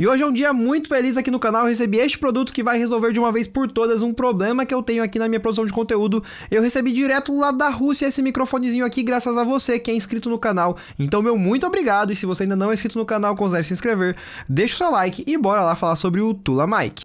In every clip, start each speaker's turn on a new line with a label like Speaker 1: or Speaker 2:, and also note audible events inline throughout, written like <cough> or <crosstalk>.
Speaker 1: E hoje é um dia muito feliz aqui no canal, eu recebi este produto que vai resolver de uma vez por todas um problema que eu tenho aqui na minha produção de conteúdo. Eu recebi direto lá da Rússia esse microfonezinho aqui graças a você que é inscrito no canal. Então meu muito obrigado e se você ainda não é inscrito no canal, considere se inscrever, deixa o seu like e bora lá falar sobre o Tula Mic.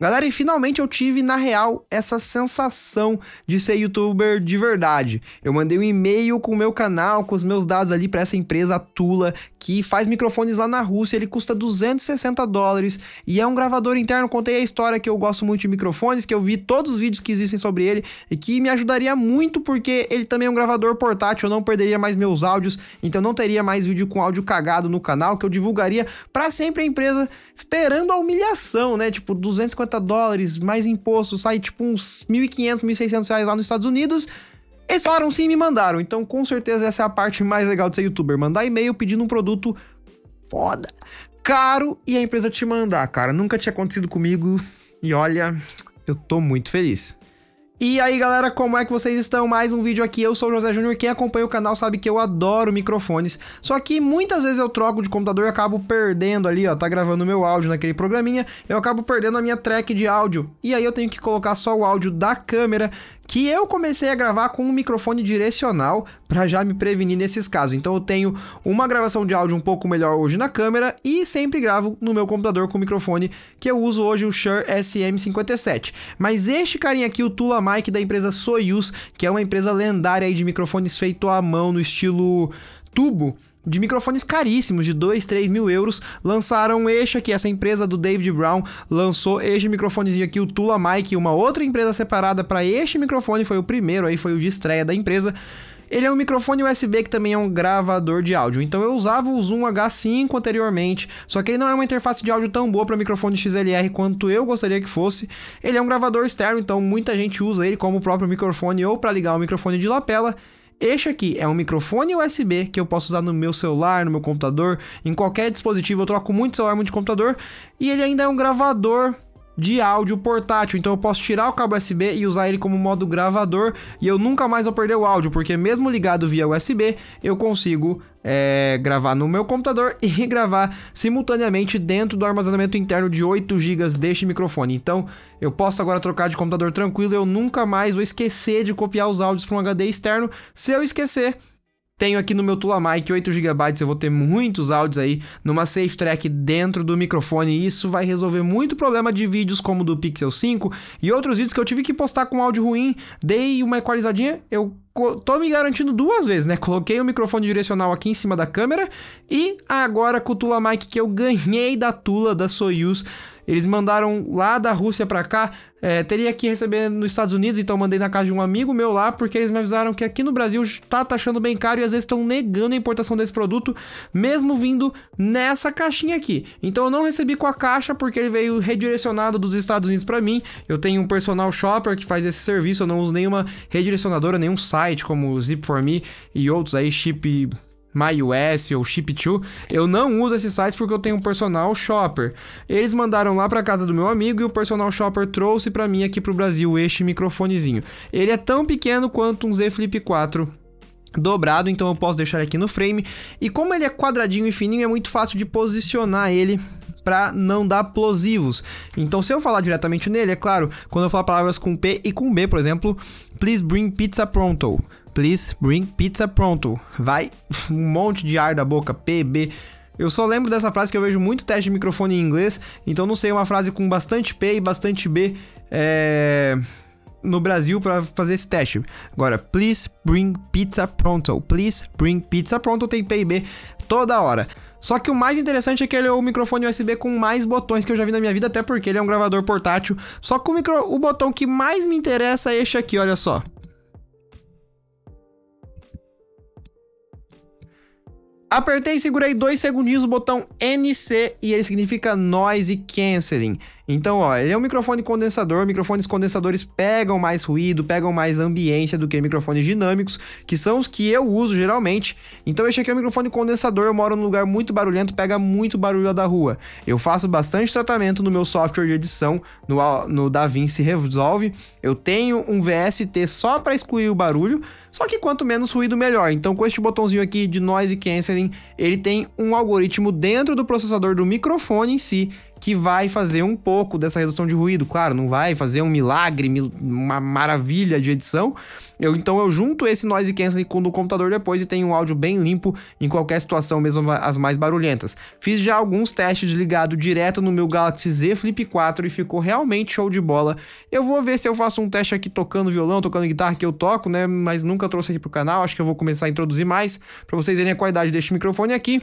Speaker 1: Galera, e finalmente eu tive, na real, essa sensação de ser youtuber de verdade. Eu mandei um e-mail com o meu canal, com os meus dados ali para essa empresa Tula, que faz microfones lá na Rússia, ele custa 260 dólares e é um gravador interno. Contei a história que eu gosto muito de microfones, que eu vi todos os vídeos que existem sobre ele e que me ajudaria muito porque ele também é um gravador portátil, eu não perderia mais meus áudios, então não teria mais vídeo com áudio cagado no canal que eu divulgaria para sempre a empresa esperando a humilhação, né? Tipo, 250 dólares mais imposto, sai tipo uns 1.500, 1.600 reais lá nos Estados Unidos. Eles falaram sim e me mandaram. Então, com certeza, essa é a parte mais legal de ser youtuber. Mandar e-mail pedindo um produto foda, caro e a empresa te mandar, cara. Nunca tinha acontecido comigo e olha, eu tô muito feliz. E aí galera, como é que vocês estão? Mais um vídeo aqui, eu sou o José Júnior, quem acompanha o canal sabe que eu adoro microfones, só que muitas vezes eu troco de computador e acabo perdendo ali, ó, tá gravando meu áudio naquele programinha, eu acabo perdendo a minha track de áudio, e aí eu tenho que colocar só o áudio da câmera, que eu comecei a gravar com um microfone direcional para já me prevenir nesses casos. Então eu tenho uma gravação de áudio um pouco melhor hoje na câmera e sempre gravo no meu computador com o microfone que eu uso hoje, o Shure SM57. Mas este carinha aqui, o Tula Mike da empresa Soyuz, que é uma empresa lendária aí de microfones feito à mão no estilo tubo, de microfones caríssimos, de 2, 3 mil euros, lançaram este aqui, essa empresa do David Brown lançou este microfonezinho aqui, o Tula Mic, uma outra empresa separada para este microfone, foi o primeiro aí, foi o de estreia da empresa. Ele é um microfone USB que também é um gravador de áudio. Então eu usava o Zoom H5 anteriormente, só que ele não é uma interface de áudio tão boa para microfone XLR quanto eu gostaria que fosse. Ele é um gravador externo, então muita gente usa ele como próprio microfone ou para ligar o microfone de lapela. Este aqui é um microfone USB que eu posso usar no meu celular, no meu computador, em qualquer dispositivo. Eu troco muito celular, muito computador. E ele ainda é um gravador de áudio portátil. Então eu posso tirar o cabo USB e usar ele como modo gravador e eu nunca mais vou perder o áudio, porque mesmo ligado via USB, eu consigo é, gravar no meu computador <laughs> e gravar simultaneamente dentro do armazenamento interno de 8 GB deste microfone. Então, eu posso agora trocar de computador tranquilo, e eu nunca mais vou esquecer de copiar os áudios para um HD externo. Se eu esquecer, tenho aqui no meu Tulamic 8 GB, eu vou ter muitos áudios aí numa safe track dentro do microfone e isso vai resolver muito problema de vídeos como o do Pixel 5 e outros vídeos que eu tive que postar com áudio ruim, dei uma equalizadinha, eu tô me garantindo duas vezes, né? Coloquei o microfone direcional aqui em cima da câmera e agora com o Tula Mic que eu ganhei da Tula da Soyuz, eles mandaram lá da Rússia para cá é, teria que receber nos Estados Unidos, então mandei na casa de um amigo meu lá, porque eles me avisaram que aqui no Brasil tá taxando tá bem caro e às vezes estão negando a importação desse produto, mesmo vindo nessa caixinha aqui. Então eu não recebi com a caixa porque ele veio redirecionado dos Estados Unidos para mim. Eu tenho um personal shopper que faz esse serviço, eu não uso nenhuma redirecionadora, nenhum site como Zip4Me e outros aí, Chip MyUS ou Ship2, eu não uso esses sites porque eu tenho um personal shopper. Eles mandaram lá para casa do meu amigo e o personal shopper trouxe para mim aqui pro Brasil este microfonezinho. Ele é tão pequeno quanto um Z Flip 4 dobrado, então eu posso deixar aqui no frame. E como ele é quadradinho e fininho, é muito fácil de posicionar ele para não dar plosivos. Então, se eu falar diretamente nele, é claro, quando eu falar palavras com P e com B, por exemplo, please bring pizza pronto. Please bring pizza pronto. Vai <laughs> um monte de ar da boca, PB. Eu só lembro dessa frase que eu vejo muito teste de microfone em inglês, então não sei uma frase com bastante P e bastante B é, no Brasil para fazer esse teste. Agora, please bring pizza pronto. Please bring pizza pronto tem P e B toda hora. Só que o mais interessante é que ele é o microfone USB com mais botões que eu já vi na minha vida, até porque ele é um gravador portátil. Só que o, micro, o botão que mais me interessa é este aqui, olha só. Apertei e segurei dois segundinhos o botão NC e ele significa Noise Canceling. Então, ó, ele é um microfone condensador. Microfones condensadores pegam mais ruído, pegam mais ambiência do que microfones dinâmicos, que são os que eu uso geralmente. Então, esse aqui é um microfone condensador. Eu moro num lugar muito barulhento, pega muito barulho da rua. Eu faço bastante tratamento no meu software de edição, no, no DaVinci Resolve. Eu tenho um VST só para excluir o barulho. Só que quanto menos ruído, melhor. Então, com este botãozinho aqui de noise canceling, ele tem um algoritmo dentro do processador do microfone em si que vai fazer um pouco dessa redução de ruído. Claro, não vai fazer um milagre, uma maravilha de edição. Eu, então eu junto esse noise canceling com o computador depois e tenho um áudio bem limpo em qualquer situação, mesmo as mais barulhentas. Fiz já alguns testes ligado direto no meu Galaxy Z Flip 4 e ficou realmente show de bola. Eu vou ver se eu faço um teste aqui tocando violão, tocando guitarra que eu toco, né? Mas nunca trouxe aqui pro canal, acho que eu vou começar a introduzir mais para vocês verem a qualidade deste microfone aqui.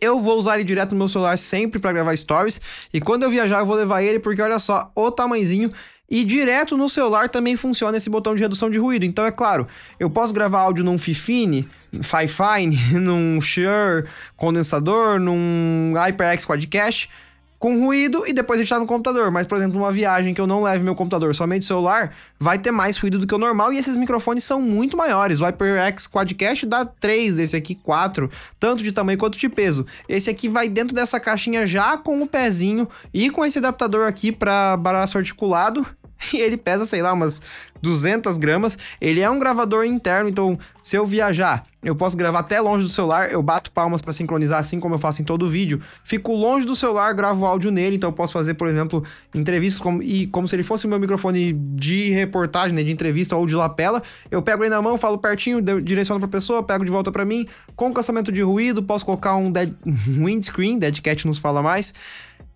Speaker 1: Eu vou usar ele direto no meu celular sempre para gravar stories. E quando eu viajar, eu vou levar ele, porque olha só o tamanzinho. E direto no celular também funciona esse botão de redução de ruído. Então, é claro, eu posso gravar áudio num Fifine, Fifine, <laughs> num Shure condensador, num HyperX Quadcast com ruído e depois deixar tá no computador. Mas, por exemplo, numa viagem que eu não leve meu computador, somente o celular, vai ter mais ruído do que o normal e esses microfones são muito maiores. O HyperX Quadcast dá 3, esse aqui 4, tanto de tamanho quanto de peso. Esse aqui vai dentro dessa caixinha já com o pezinho e com esse adaptador aqui para braço articulado <laughs> e ele pesa, sei lá, umas 200 gramas. Ele é um gravador interno, então se eu viajar, eu posso gravar até longe do celular. Eu bato palmas para sincronizar, assim como eu faço em todo vídeo. Fico longe do celular, gravo áudio nele, então eu posso fazer, por exemplo, entrevistas como, e como se ele fosse o meu microfone de reportagem, né, de entrevista ou de lapela. Eu pego ele na mão, falo pertinho, direciono para pessoa, pego de volta para mim. Com cancelamento de ruído, posso colocar um, dead, <laughs> um windscreen, Deadcat nos fala mais.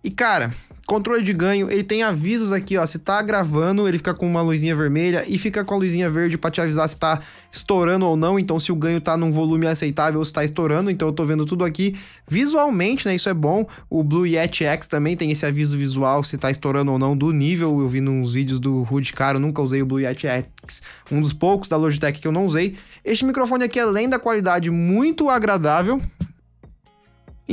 Speaker 1: E cara, Controle de ganho, ele tem avisos aqui, ó. Se tá gravando, ele fica com uma luzinha vermelha e fica com a luzinha verde para te avisar se tá estourando ou não. Então, se o ganho tá num volume aceitável, se tá estourando. Então, eu tô vendo tudo aqui visualmente, né? Isso é bom. O Blue Yet X também tem esse aviso visual se tá estourando ou não do nível. Eu vi nos vídeos do Rude Caro, nunca usei o Blue Yet X, um dos poucos da Logitech que eu não usei. Este microfone aqui, além é da qualidade muito agradável,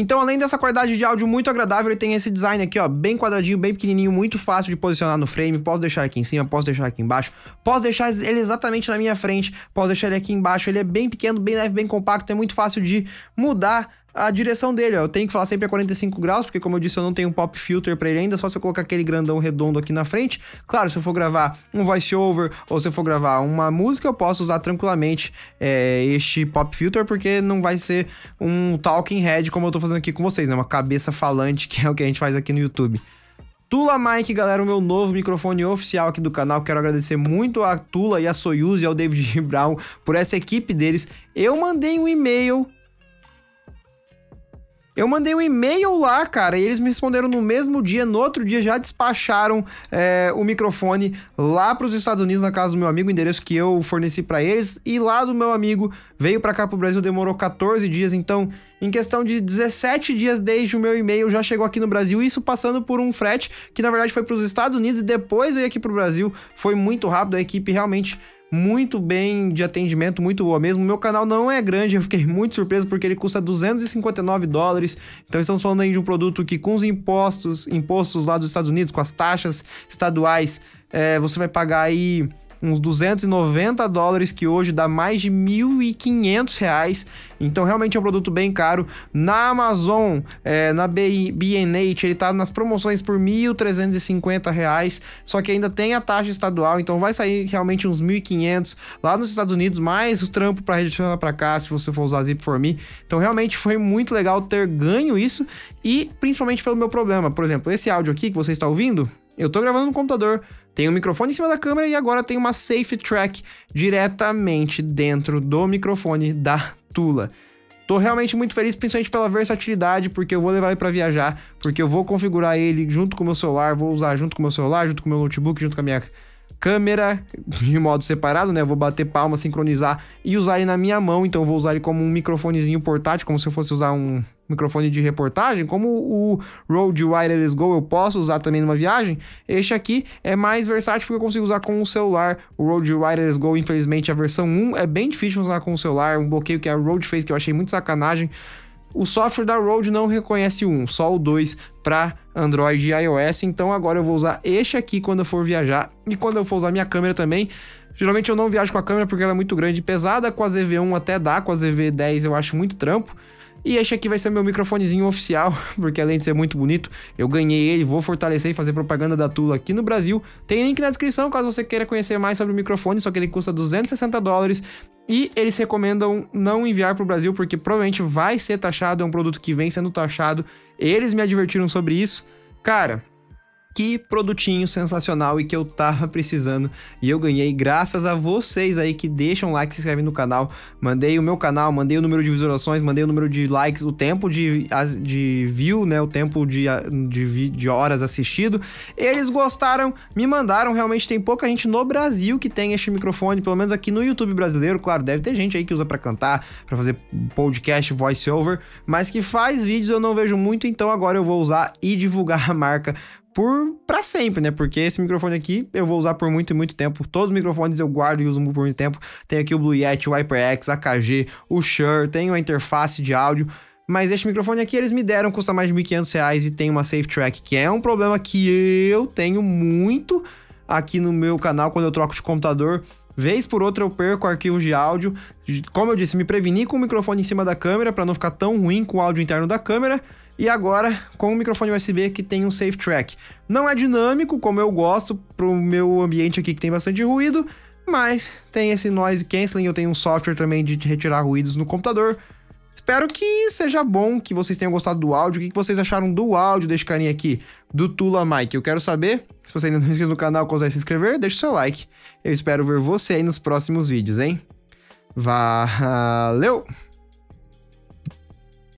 Speaker 1: então, além dessa qualidade de áudio muito agradável, ele tem esse design aqui, ó, bem quadradinho, bem pequenininho, muito fácil de posicionar no frame. Posso deixar aqui em cima, posso deixar aqui embaixo, posso deixar ele exatamente na minha frente, posso deixar ele aqui embaixo. Ele é bem pequeno, bem leve, bem compacto, é muito fácil de mudar a direção dele. Ó. Eu tenho que falar sempre a 45 graus, porque como eu disse, eu não tenho um pop filter para ele ainda, só se eu colocar aquele grandão redondo aqui na frente. Claro, se eu for gravar um voice over ou se eu for gravar uma música, eu posso usar tranquilamente é, este pop filter, porque não vai ser um talking head como eu tô fazendo aqui com vocês, né? Uma cabeça falante, <laughs> que é o que a gente faz aqui no YouTube. Tula Mike, galera, o meu novo microfone oficial aqui do canal. Quero agradecer muito a Tula e a Soyuz e ao David <laughs> Brown por essa equipe deles. Eu mandei um e-mail eu mandei um e-mail lá, cara, e eles me responderam no mesmo dia, no outro dia já despacharam é, o microfone lá para os Estados Unidos, na casa do meu amigo, endereço que eu forneci para eles, e lá do meu amigo veio para cá para o Brasil, demorou 14 dias, então em questão de 17 dias desde o meu e-mail já chegou aqui no Brasil, isso passando por um frete que na verdade foi para os Estados Unidos e depois veio aqui para o Brasil, foi muito rápido, a equipe realmente muito bem de atendimento, muito boa mesmo. O meu canal não é grande, eu fiquei <laughs> muito surpreso porque ele custa 259 dólares. Então estamos falando aí de um produto que com os impostos, impostos lá dos Estados Unidos, com as taxas estaduais, é, você vai pagar aí uns 290 dólares, que hoje dá mais de 1.500 reais. Então, realmente é um produto bem caro. Na Amazon, é, na BNH, ele tá nas promoções por 1.350 reais, só que ainda tem a taxa estadual, então vai sair realmente uns 1.500 lá nos Estados Unidos, mais o trampo para redicionar para cá, se você for usar Zip for Me. Então, realmente foi muito legal ter ganho isso e principalmente pelo meu problema. Por exemplo, esse áudio aqui que você está ouvindo, eu tô gravando no computador, tem um microfone em cima da câmera e agora tem uma Safe Track diretamente dentro do microfone da Tula. Tô realmente muito feliz, principalmente pela versatilidade, porque eu vou levar ele para viajar, porque eu vou configurar ele junto com o meu celular, vou usar junto com o meu celular, junto com o meu notebook, junto com a minha câmera de modo separado, né? Eu vou bater palma, sincronizar e usar ele na minha mão. Então eu vou usar ele como um microfonezinho portátil, como se eu fosse usar um microfone de reportagem, como o Rode Wireless Go eu posso usar também numa viagem, este aqui é mais versátil porque eu consigo usar com o celular. O Rode Wireless Go, infelizmente, a versão 1 é bem difícil usar com o celular, um bloqueio que a Rode fez que eu achei muito sacanagem. O software da Rode não reconhece o 1, só o 2 para Android e iOS. Então agora eu vou usar este aqui quando eu for viajar e quando eu for usar minha câmera também. Geralmente eu não viajo com a câmera porque ela é muito grande e pesada. Com a ZV1 até dá, com a ZV10 eu acho muito trampo. E este aqui vai ser meu microfonezinho oficial, <laughs> porque além de ser muito bonito, eu ganhei ele, vou fortalecer e fazer propaganda da Tula aqui no Brasil. Tem link na descrição caso você queira conhecer mais sobre o microfone, só que ele custa 260 dólares e eles recomendam não enviar para o Brasil, porque provavelmente vai ser taxado, é um produto que vem sendo taxado. Eles me advertiram sobre isso. Cara, que produtinho sensacional e que eu tava precisando e eu ganhei graças a vocês aí que deixam like, se inscrevem no canal, mandei o meu canal, mandei o número de visualizações, mandei o número de likes, o tempo de, de view, né, o tempo de, de, de horas assistido, eles gostaram, me mandaram, realmente tem pouca gente no Brasil que tem este microfone, pelo menos aqui no YouTube brasileiro, claro, deve ter gente aí que usa para cantar, para fazer podcast, voiceover, mas que faz vídeos eu não vejo muito, então agora eu vou usar e divulgar a marca por para sempre, né? Porque esse microfone aqui eu vou usar por muito e muito tempo. Todos os microfones eu guardo e uso por muito tempo. Tenho aqui o Blue Yeti, o HyperX, a KG, o Shure, tenho a interface de áudio. Mas este microfone aqui eles me deram, custa mais de R$ 1.500 e tem uma Safe Track, que é um problema que eu tenho muito aqui no meu canal quando eu troco de computador Vez por outra eu perco arquivos de áudio. Como eu disse, me preveni com o microfone em cima da câmera para não ficar tão ruim com o áudio interno da câmera. E agora com o microfone USB que tem um Safe Track. Não é dinâmico, como eu gosto, pro meu ambiente aqui que tem bastante ruído, mas tem esse noise canceling, eu tenho um software também de retirar ruídos no computador espero que seja bom, que vocês tenham gostado do áudio. O que vocês acharam do áudio desse carinha aqui, do Tula Mike? Eu quero saber. Se você ainda não é inscrito no canal, consegue se inscrever, deixa o seu like. Eu espero ver você aí nos próximos vídeos, hein? Valeu!